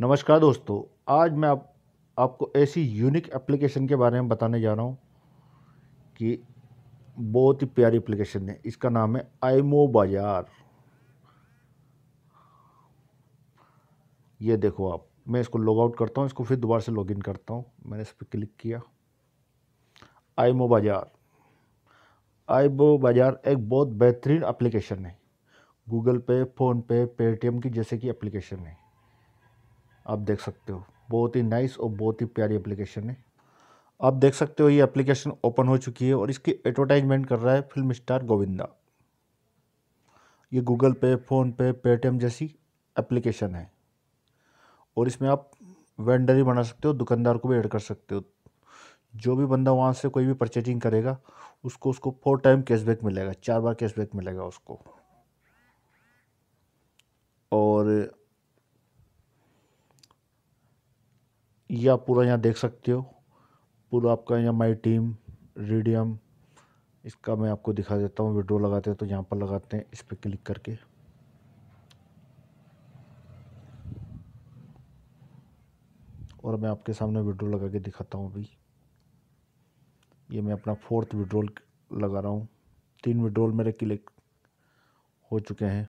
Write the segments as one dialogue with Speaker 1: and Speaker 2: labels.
Speaker 1: नमस्कार दोस्तों आज मैं आप, आपको ऐसी यूनिक एप्लीकेशन के बारे में बताने जा रहा हूँ कि बहुत ही प्यारी एप्लीकेशन है इसका नाम है आईमो बाजार ये देखो आप मैं इसको लॉग आउट करता हूँ इसको फिर दोबारा से लॉगिन करता हूँ मैंने इस पर क्लिक किया आईमो बाजार आईमो बाजार एक बहुत बेहतरीन एप्लीकेशन है गूगल पे फ़ोनपे पेटीएम की जैसे कि एप्लीकेशन है आप देख सकते हो बहुत ही नाइस और बहुत ही प्यारी एप्लीकेशन है आप देख सकते हो ये एप्लीकेशन ओपन हो चुकी है और इसकी एडवर्टाइजमेंट कर रहा है फिल्म स्टार गोविंदा ये गूगल पे फ़ोनपे पेटीएम जैसी एप्लीकेशन है और इसमें आप वेंडर ही बना सकते हो दुकानदार को भी ऐड कर सकते हो जो भी बंदा वहाँ से कोई भी परचेजिंग करेगा उसको उसको फोर टाइम कैशबैक मिलेगा चार बार कैशबैक मिलेगा उसको और ये आप पूरा यहाँ देख सकते हो पूरा आपका यहाँ माई टीम रेडियम इसका मैं आपको दिखा देता हूँ विड्रो लगाते हैं तो यहाँ पर लगाते हैं इस पर क्लिक करके और मैं आपके सामने विड्रो लगा के दिखाता हूँ अभी ये मैं अपना फोर्थ विड्रोल लगा रहा हूँ तीन विड्रोल मेरे क्लिक हो चुके हैं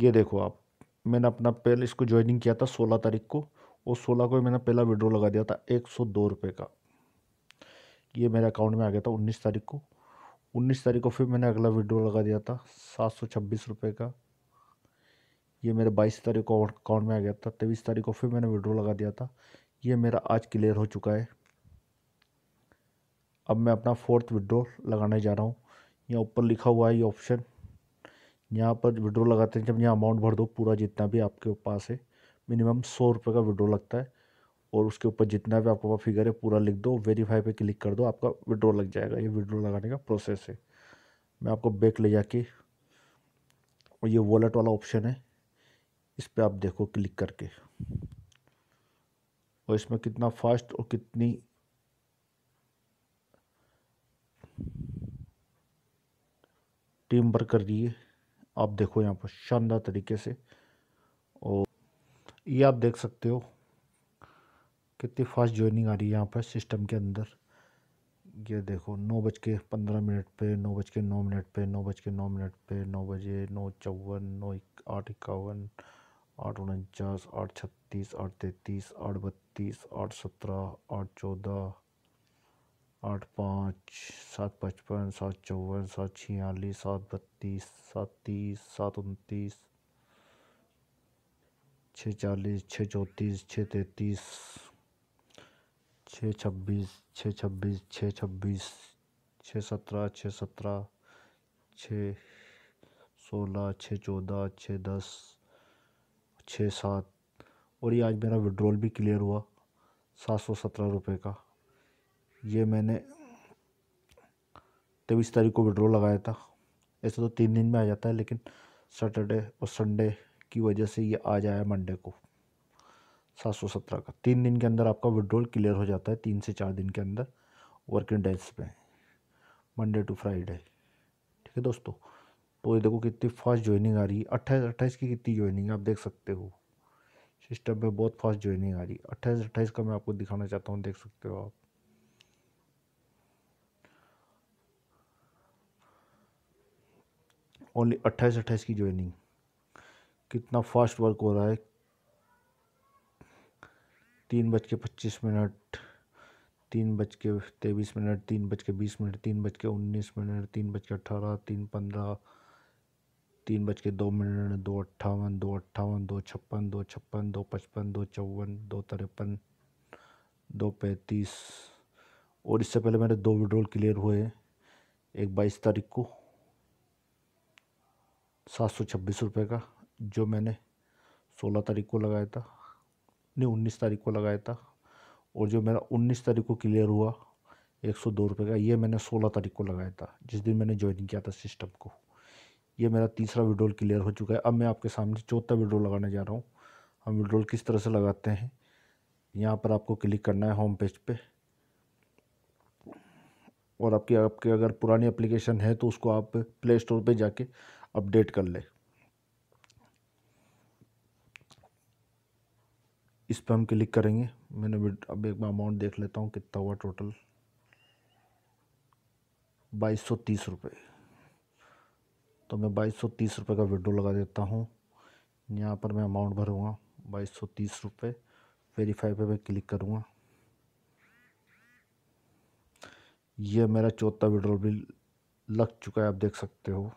Speaker 1: ये देखो आप मैंने अपना पहले इसको ज्वाइनिंग किया था सोलह तारीख को और सोलह को मैंने पहला विड्रॉ लगा दिया था एक सौ दो रुपये का ये मेरे अकाउंट में आ गया था उन्नीस तारीख को उन्नीस तारीख को फिर मैंने अगला विड्रॉ लगा दिया था सात सौ छब्बीस रुपये का ये मेरे बाईस तारीख को अकाउंट में आ गया था तेईस तारीख को फिर मैंने विड्रॉ लगा दिया था ये मेरा आज क्लियर हो चुका है अब मैं अपना फोर्थ विड्रॉ लगाने जा रहा हूँ यहाँ ऊपर लिखा हुआ है ये ऑप्शन यहाँ पर विड्रॉ लगाते हैं जब यहाँ अमाउंट भर दो पूरा जितना भी आपके पास है मिनिमम सौ रुपये का विड्रो लगता है और उसके ऊपर जितना भी आपके पास फिगर है पूरा लिख दो वेरीफाई पे क्लिक कर दो आपका विड्रो लग जाएगा ये विड्रो लगाने का प्रोसेस है मैं आपको बैक ले जाके और ये वॉलेट वाला ऑप्शन है इस पर आप देखो क्लिक करके और इसमें कितना फास्ट और कितनी टीम वर्क कर रही है आप देखो यहाँ पर शानदार तरीके से ये आप देख सकते हो कितनी फास्ट ज्वाइनिंग आ रही है यहाँ पर सिस्टम के अंदर ये देखो नौ बज के पंद्रह मिनट पे नौ बज के नौ मिनट पे नौ बज के नौ मिनट पे नौ बजे नौ चौवन नौ आठ इक्यावन आठ उनचास आठ छत्तीस आठ तैंतीस आठ बत्तीस आठ सत्रह आठ चौदह आठ पाँच सात पचपन सात चौवन सात छियालीस सात बत्तीस सात तीस सात उनतीस छः चालीस छः चौंतीस छः तैंतीस छः छब्बीस छः छब्बीस छः छब्बीस छः सत्रह छः सत्रह छः सोलह छः चौदह छः दस छः सात और ये आज मेरा विड्रॉल भी क्लियर हुआ सात सौ सत्रह रुपये का ये मैंने तेईस तारीख को विड्रोल लगाया था ऐसे तो तीन दिन में आ जाता है लेकिन सैटरडे और संडे की वजह से ये आ जाए मंडे को सात सौ सत्रह का तीन दिन के अंदर आपका विड्रॉल क्लियर हो जाता है तीन से चार दिन के अंदर वर्किंग डेज पे मंडे टू फ्राइडे ठीक है दोस्तों तो ये देखो कितनी फास्ट ज्वाइनिंग आ रही है अट्ठाईस अट्ठाईस की कितनी ज्वाइनिंग है आप देख सकते हो सिस्टम में बहुत फास्ट ज्वाइनिंग आ रही है अट्ठाईस अट्ठाईस का मैं आपको दिखाना चाहता हूँ देख सकते हो आप ओनली अट्ठाईस अट्ठाईस की ज्वाइनिंग कितना फास्ट वर्क हो रहा है तीन बज के पच्चीस मिनट तीन बज के तेईस मिनट तीन बज के बीस मिनट तीन बज के उन्नीस मिनट तीन बज के अट्ठारह तीन पंद्रह तीन बज के दो मिनट दो अट्ठावन दो अट्ठावन दो छप्पन दो छप्पन दो पचपन दो चौवन दो तिरपन दो पैंतीस और इससे पहले मेरे दो विड्रोल क्लियर हुए एक बाईस तारीख को सात सौ छब्बीस रुपये का जो मैंने सोलह तारीख को लगाया था नहीं उन्नीस तारीख को लगाया था और जो मेरा उन्नीस तारीख को क्लियर हुआ एक सौ दो रुपये का ये मैंने सोलह तारीख को लगाया था जिस दिन मैंने ज्वाइन किया था सिस्टम को ये मेरा तीसरा विड्रोल क्लियर हो चुका है अब मैं आपके सामने चौथा विड्रोल लगाने जा रहा हूँ हम विड्रोल किस तरह से लगाते हैं यहाँ पर आपको क्लिक करना है होम पेज पे और आपकी आपके अगर पुरानी एप्लीकेशन है तो उसको आप प्ले स्टोर पर जाके अपडेट कर लें इस पर हम क्लिक करेंगे मैंने अब एक बार अमाउंट देख लेता हूँ कितना हुआ टोटल बाईस सौ तीस रुपये तो मैं बाईस सौ तीस रुपये का विड्रो लगा देता हूँ यहाँ पर मैं अमाउंट भरूँगा बाईस सौ तीस रुपये वेरीफाई पर मैं क्लिक करूँगा यह मेरा चौथा विड्रो भी लग चुका है आप देख सकते हो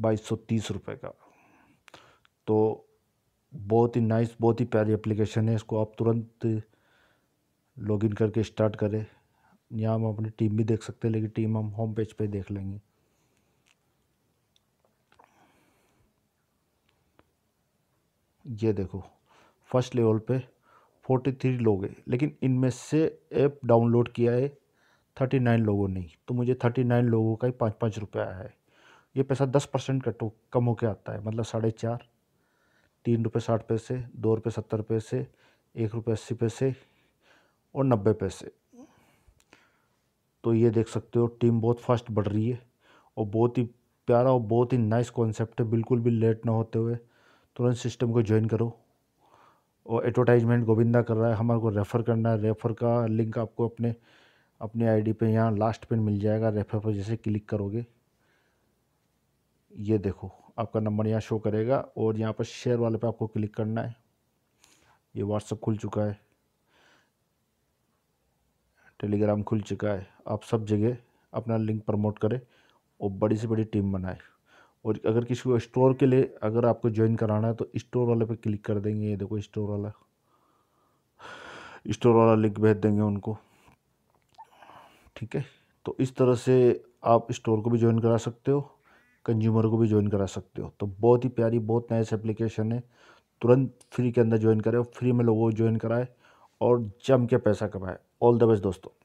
Speaker 1: बाईस सौ तीस रुपये का तो बहुत ही नाइस बहुत ही प्यारी एप्लीकेशन है इसको आप तुरंत लॉगिन करके स्टार्ट करें यहाँ हम अपनी टीम भी देख सकते हैं लेकिन टीम हम होम पेज पे देख लेंगे ये देखो फर्स्ट लेवल पे फोर्टी थ्री लोग हैं लेकिन इनमें से ऐप डाउनलोड किया है थर्टी नाइन लोगों ने तो मुझे थर्टी नाइन लोगों का ही पाँच पाँच रुपया आया है ये पैसा दस परसेंट कटो कम होकर आता है मतलब साढ़े चार तीन रुपये साठ पैसे दो रुपये सत्तर पैसे एक रुपये अस्सी पैसे और नब्बे पैसे तो ये देख सकते हो टीम बहुत फास्ट बढ़ रही है और बहुत ही प्यारा और बहुत ही नाइस कॉन्सेप्ट है बिल्कुल भी लेट ना होते हुए तुरंत सिस्टम को ज्वाइन करो और एडवर्टाइजमेंट गोविंदा कर रहा है हमारे को रेफ़र करना है रेफ़र का लिंक आपको अपने अपने आईडी पे यहाँ लास्ट पे मिल जाएगा रेफ़र पर जैसे क्लिक करोगे ये देखो आपका नंबर यहाँ शो करेगा और यहाँ पर शेयर वाले पे आपको क्लिक करना है ये व्हाट्सअप खुल चुका है टेलीग्राम खुल चुका है आप सब जगह अपना लिंक प्रमोट करें और बड़ी से बड़ी टीम बनाए और अगर किसी को स्टोर के लिए अगर आपको ज्वाइन कराना है तो स्टोर वाले पे क्लिक कर देंगे ये देखो स्टोर वाला स्टोर वाला लिंक भेज देंगे उनको ठीक है तो इस तरह से आप स्टोर को भी ज्वाइन करा सकते हो कंज्यूमर को भी ज्वाइन करा सकते हो तो बहुत ही प्यारी बहुत नाइस एप्लीकेशन है तुरंत फ्री के अंदर ज्वाइन करें फ्री में लोगों को ज्वाइन कराए और जम के पैसा कमाए ऑल द बेस्ट दोस्तों